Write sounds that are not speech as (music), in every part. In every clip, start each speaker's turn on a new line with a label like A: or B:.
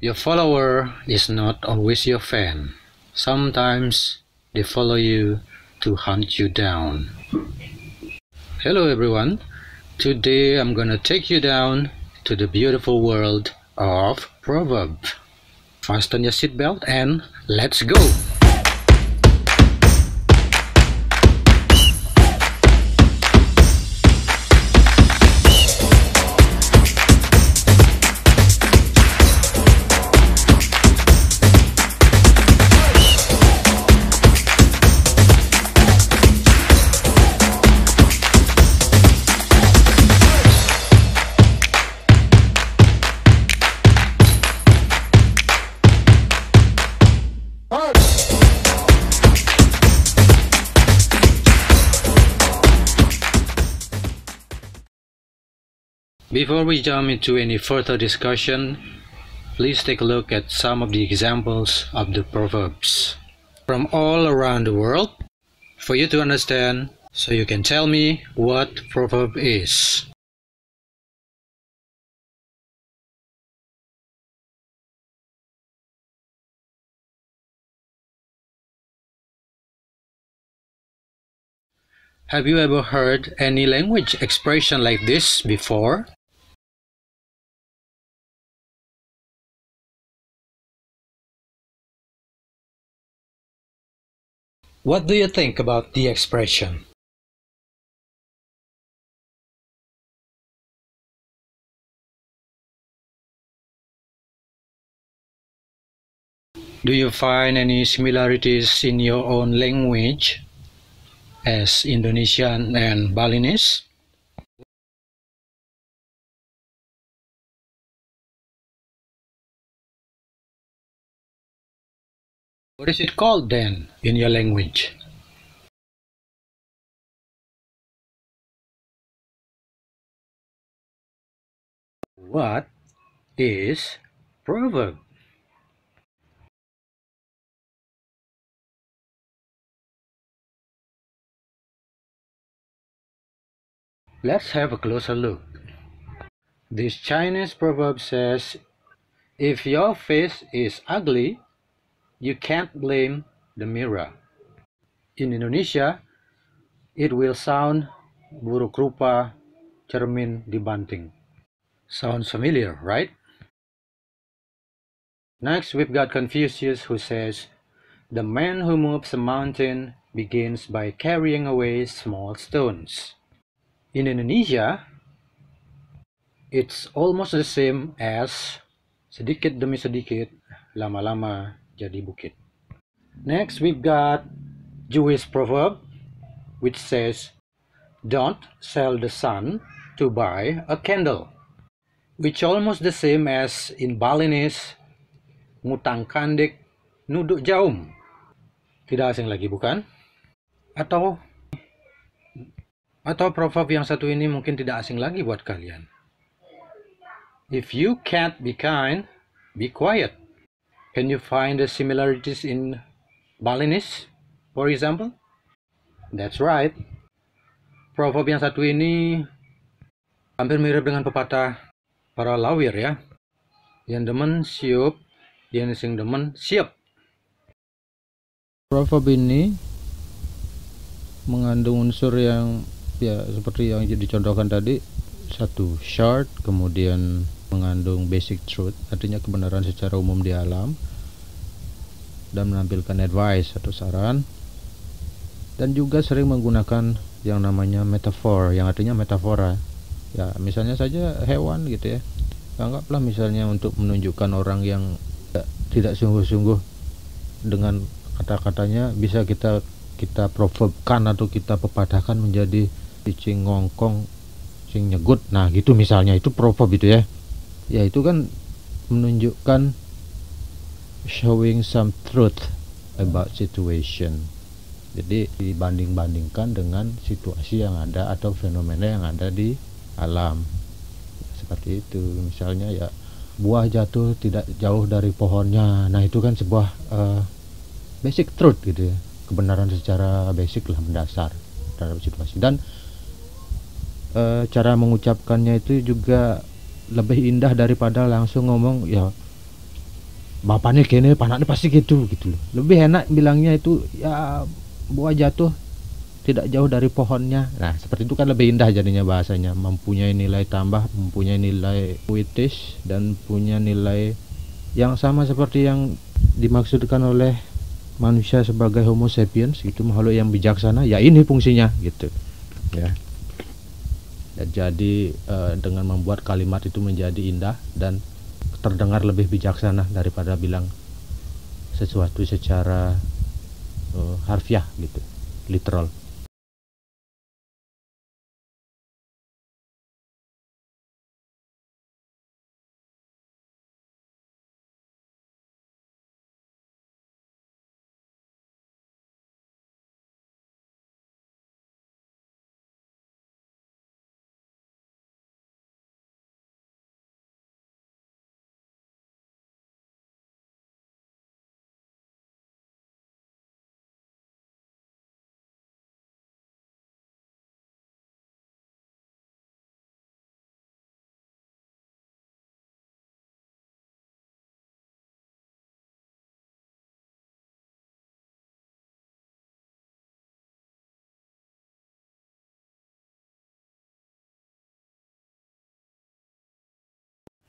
A: Your follower is not always your fan. Sometimes they follow you to hunt you down. Hello everyone. Today I'm going to take you down to the beautiful world of proverb. Fasten your seatbelt and let's go. Before we jump into any further discussion, please take a look at some of the examples of the proverbs from all around the world
B: for you to understand so you can tell me what proverb is. Have you ever heard any language expression like this before? What do you think about the expression? Do you find any similarities in your own language as Indonesian and Balinese? What is it called then in your language? What is proverb? Let's have a closer look. This Chinese proverb says, If your face
A: is ugly, you can't blame the mirror. In Indonesia, it will sound buruk rupa cermin dibanting. Sounds familiar, right? Next, we've got Confucius who says, The man who moves a mountain begins by carrying away small stones. In Indonesia, it's almost the same as sedikit demi sedikit, lama-lama, jadi bukit. Next, we've got Jewish proverb which says, Don't sell the sun to buy a candle, which almost the same as in Balinese, mutang kandek nuduk jaum. Tidak asing lagi, bukan? Atau atau proverb yang satu ini mungkin tidak asing lagi buat kalian. If you can't be kind, be quiet. Can you find the similarities in Balinese, for example? That's right. Proverb yang satu ini hampir mirip dengan pepatah para lawir ya. Yang demen siup, yang sing demen siap. Proverb ini
C: mengandung unsur yang ya seperti yang dicontohkan tadi satu short kemudian mengandung basic truth artinya kebenaran secara umum di alam dan menampilkan advice atau saran dan juga sering menggunakan yang namanya metafor yang artinya metafora ya misalnya saja hewan gitu ya anggaplah misalnya untuk menunjukkan orang yang tidak sungguh-sungguh dengan kata-katanya bisa kita kita proverbkan atau kita pepatahkan menjadi cicing ngongkong cing nyegut nah gitu misalnya itu proverb gitu ya ya itu kan menunjukkan showing some truth about situation jadi dibanding-bandingkan dengan situasi yang ada atau fenomena yang ada di alam seperti itu misalnya ya buah jatuh tidak jauh dari pohonnya nah itu kan sebuah uh, basic truth gitu ya kebenaran secara basic lah mendasar terhadap situasi dan e, cara mengucapkannya itu juga lebih indah daripada langsung ngomong ya bapaknya kene panaknya pasti gitu gitu loh lebih enak bilangnya itu ya buah jatuh tidak jauh dari pohonnya nah seperti itu kan lebih indah jadinya bahasanya mempunyai nilai tambah mempunyai nilai puitis dan punya nilai yang sama seperti yang dimaksudkan oleh manusia sebagai homo sapiens itu makhluk yang bijaksana ya ini fungsinya gitu ya jadi eh, dengan membuat kalimat itu menjadi indah dan terdengar lebih bijaksana daripada bilang
B: sesuatu secara uh, harfiah gitu literal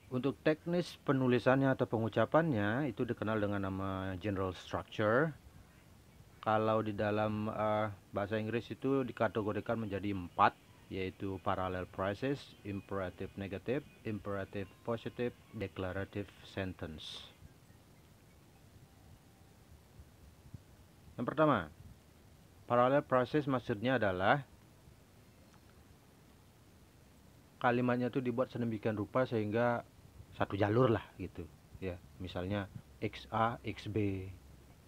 B: Untuk teknis penulisannya atau pengucapannya itu
C: dikenal dengan nama general structure. Kalau di dalam uh, bahasa Inggris itu dikategorikan menjadi empat, yaitu parallel phrases, imperative negative, imperative positive, declarative sentence. Yang pertama, parallel phrases maksudnya adalah kalimatnya itu dibuat sedemikian rupa sehingga satu jalur lah gitu ya misalnya XA XB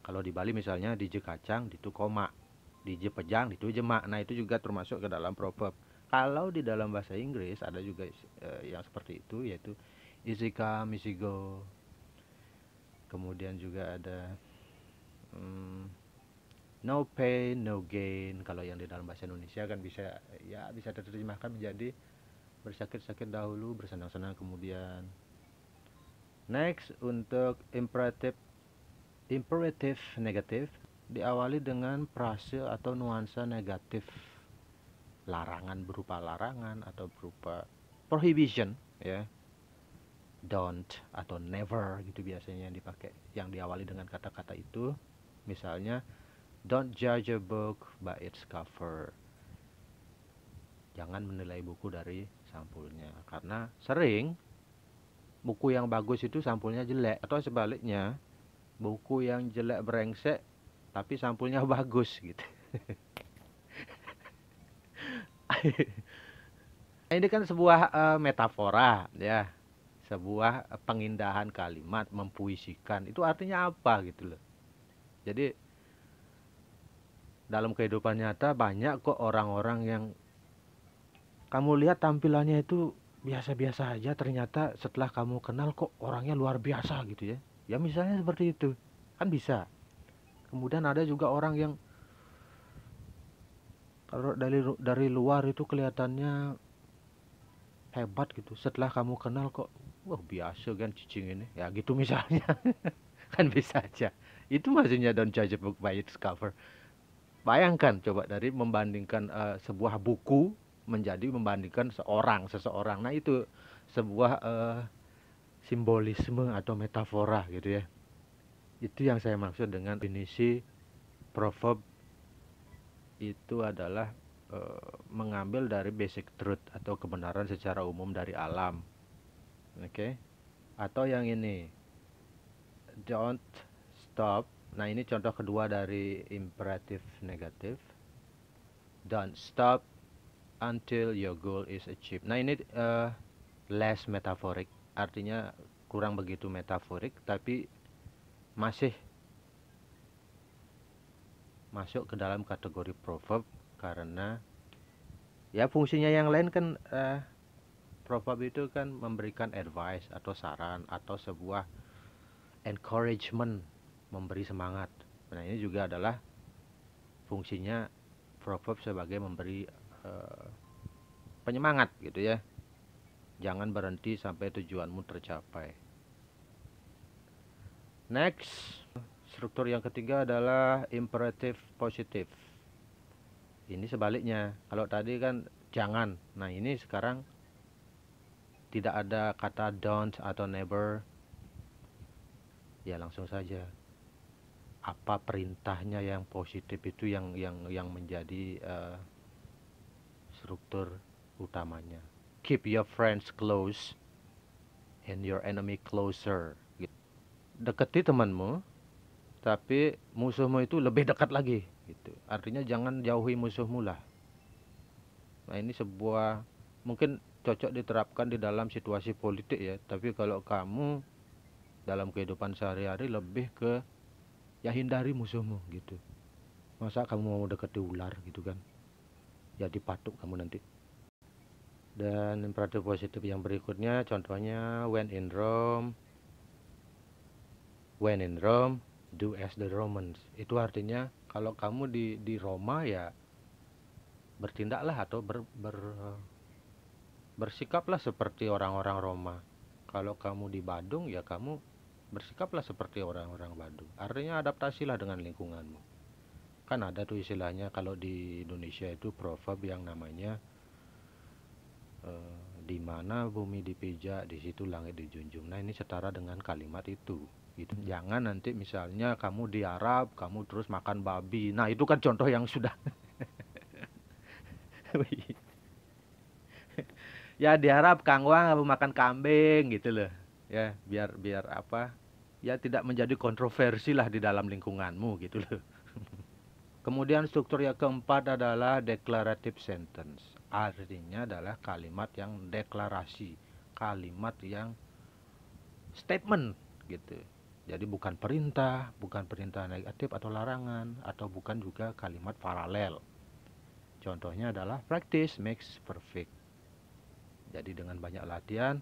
C: kalau di Bali misalnya di kacang di Tukoma di pejang di Tujemak nah itu juga termasuk ke dalam proverb kalau di dalam bahasa Inggris ada juga eh, yang seperti itu yaitu Isika Misigo kemudian juga ada hmm, no pain no gain kalau yang di dalam bahasa Indonesia kan bisa ya bisa diterjemahkan menjadi bersakit-sakit dahulu bersenang-senang kemudian Next untuk imperative imperative negatif diawali dengan prase atau nuansa negatif larangan berupa larangan atau berupa prohibition ya don't atau never gitu biasanya yang dipakai yang diawali dengan kata-kata itu misalnya don't judge a book by its cover jangan menilai buku dari sampulnya karena sering buku yang bagus itu sampulnya jelek atau sebaliknya buku yang jelek brengsek tapi sampulnya (laughs) bagus gitu (laughs) ini kan sebuah uh, metafora ya sebuah pengindahan kalimat mempuisikan itu artinya apa gitu loh jadi dalam kehidupan nyata banyak kok orang-orang yang kamu lihat tampilannya itu biasa-biasa aja ternyata setelah kamu kenal kok orangnya luar biasa gitu ya ya misalnya seperti itu kan bisa kemudian ada juga orang yang kalau dari dari luar itu kelihatannya hebat gitu setelah kamu kenal kok wah biasa kan cicing ini ya gitu misalnya (laughs) kan bisa aja itu maksudnya don't judge a book by its cover bayangkan coba dari membandingkan uh, sebuah buku menjadi membandingkan seorang seseorang nah itu sebuah uh, simbolisme atau metafora gitu ya itu yang saya maksud dengan definisi proverb itu adalah e, mengambil dari basic truth atau kebenaran secara umum dari alam oke okay? atau yang ini don't stop nah ini contoh kedua dari imperative negatif don't stop until your goal is achieved. Nah ini uh, less metaphoric, artinya kurang begitu metaforik, tapi masih masuk ke dalam kategori proverb karena ya fungsinya yang lain kan uh, proverb itu kan memberikan advice atau saran atau sebuah encouragement memberi semangat. Nah ini juga adalah fungsinya proverb sebagai memberi Eh, penyemangat gitu ya jangan berhenti sampai tujuanmu tercapai next struktur yang ketiga adalah imperative positif ini sebaliknya kalau tadi kan jangan nah ini sekarang tidak ada kata don't atau never ya langsung saja apa perintahnya yang positif itu yang yang yang menjadi uh, struktur utamanya keep your friends close and your enemy closer gitu. deketi temanmu tapi musuhmu itu lebih dekat lagi gitu artinya jangan jauhi musuhmu lah nah ini sebuah mungkin cocok diterapkan di dalam situasi politik ya tapi kalau kamu dalam kehidupan sehari-hari lebih ke ya hindari musuhmu gitu masa kamu mau deketi ular gitu kan jadi ya, patuk kamu nanti dan imperatif positif yang berikutnya contohnya when in Rome when in Rome do as the Romans itu artinya kalau kamu di di Roma ya bertindaklah atau ber, ber bersikaplah seperti orang-orang Roma kalau kamu di Badung ya kamu bersikaplah seperti orang-orang Badung artinya adaptasilah dengan lingkunganmu kan ada tuh istilahnya kalau di Indonesia itu proverb yang namanya eh, di mana bumi dipijak di situ langit dijunjung nah ini setara dengan kalimat itu gitu hmm. jangan nanti misalnya kamu di Arab kamu terus makan babi nah itu kan contoh yang sudah (laughs) ya di Arab Kang Wang makan kambing gitu loh ya biar biar apa ya tidak menjadi kontroversi lah di dalam lingkunganmu gitu loh Kemudian struktur yang keempat adalah declarative sentence. Artinya adalah kalimat yang deklarasi, kalimat yang statement gitu. Jadi bukan perintah, bukan perintah negatif atau larangan atau bukan juga kalimat paralel. Contohnya adalah practice makes perfect. Jadi dengan banyak latihan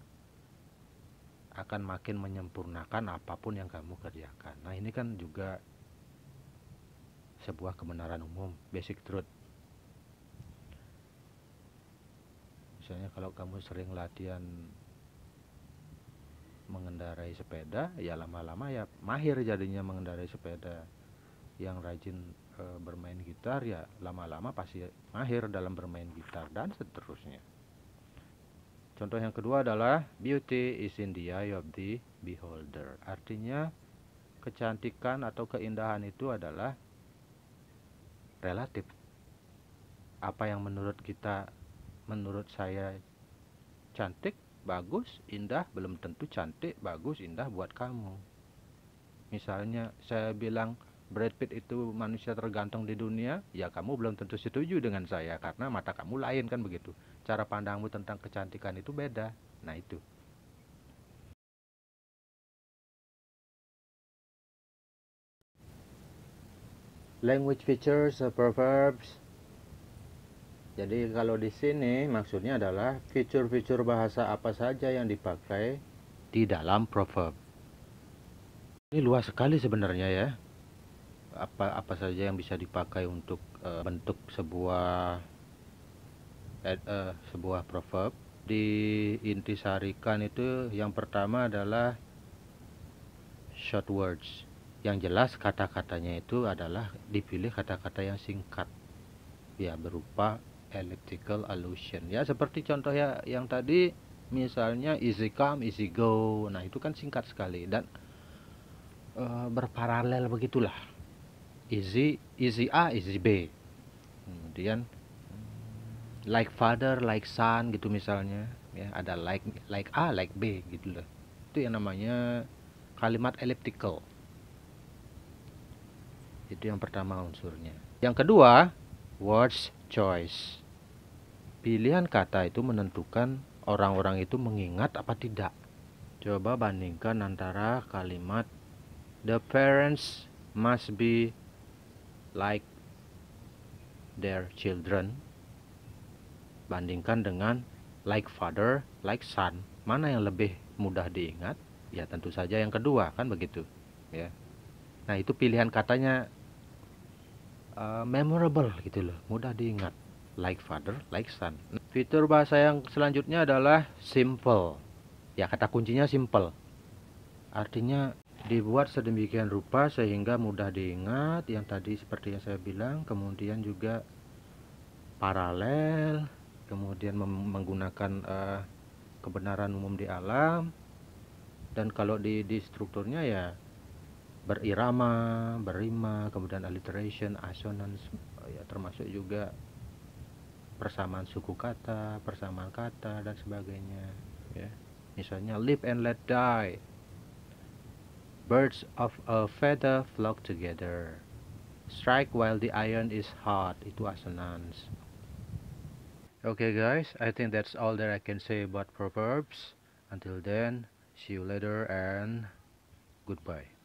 C: akan makin menyempurnakan apapun yang kamu kerjakan. Nah, ini kan juga sebuah kebenaran umum, basic truth. Misalnya kalau kamu sering latihan mengendarai sepeda, ya lama-lama ya mahir jadinya mengendarai sepeda. Yang rajin e, bermain gitar ya lama-lama pasti mahir dalam bermain gitar dan seterusnya. Contoh yang kedua adalah beauty is in the eye of the beholder. Artinya kecantikan atau keindahan itu adalah relatif apa yang menurut kita menurut saya cantik bagus indah belum tentu cantik bagus indah buat kamu misalnya saya bilang Brad Pitt itu manusia tergantung di dunia ya kamu belum tentu setuju dengan saya karena mata kamu lain kan begitu cara pandangmu tentang kecantikan itu beda
B: nah itu language features proverbs
C: jadi kalau di sini maksudnya adalah fitur-fitur bahasa apa saja yang dipakai di dalam proverb. Ini luas sekali sebenarnya ya. Apa apa saja yang bisa dipakai untuk uh, bentuk sebuah uh, sebuah proverb. Di intisarikan itu yang pertama adalah short words yang jelas kata-katanya itu adalah dipilih kata-kata yang singkat ya berupa elliptical allusion ya seperti contoh ya yang tadi misalnya easy come easy go nah itu kan singkat sekali dan e, berparalel begitulah easy easy A easy B kemudian like father like son gitu misalnya ya ada like like A like B gitu loh itu yang namanya kalimat elliptical itu yang pertama unsurnya. Yang kedua, words choice. Pilihan kata itu menentukan orang-orang itu mengingat apa tidak. Coba bandingkan antara kalimat the parents must be like their children. Bandingkan dengan like father, like son. Mana yang lebih mudah diingat? Ya tentu saja yang kedua kan begitu, ya. Nah, itu pilihan katanya Eh, memorable gitu loh, mudah diingat. Like father, like son. Fitur bahasa yang selanjutnya adalah simple. Ya, kata kuncinya simple. Artinya dibuat sedemikian rupa sehingga mudah diingat yang tadi seperti yang saya bilang, kemudian juga paralel, kemudian menggunakan uh, kebenaran umum di alam dan kalau di di strukturnya ya berirama, berima, kemudian alliteration, assonance, ya termasuk juga persamaan suku kata, persamaan kata dan sebagainya. Ya. Misalnya live and let die, birds of a feather flock together, strike while the iron is hot. Itu assonance. Okay guys, I think that's all that I can say about proverbs. Until then, see you later and goodbye.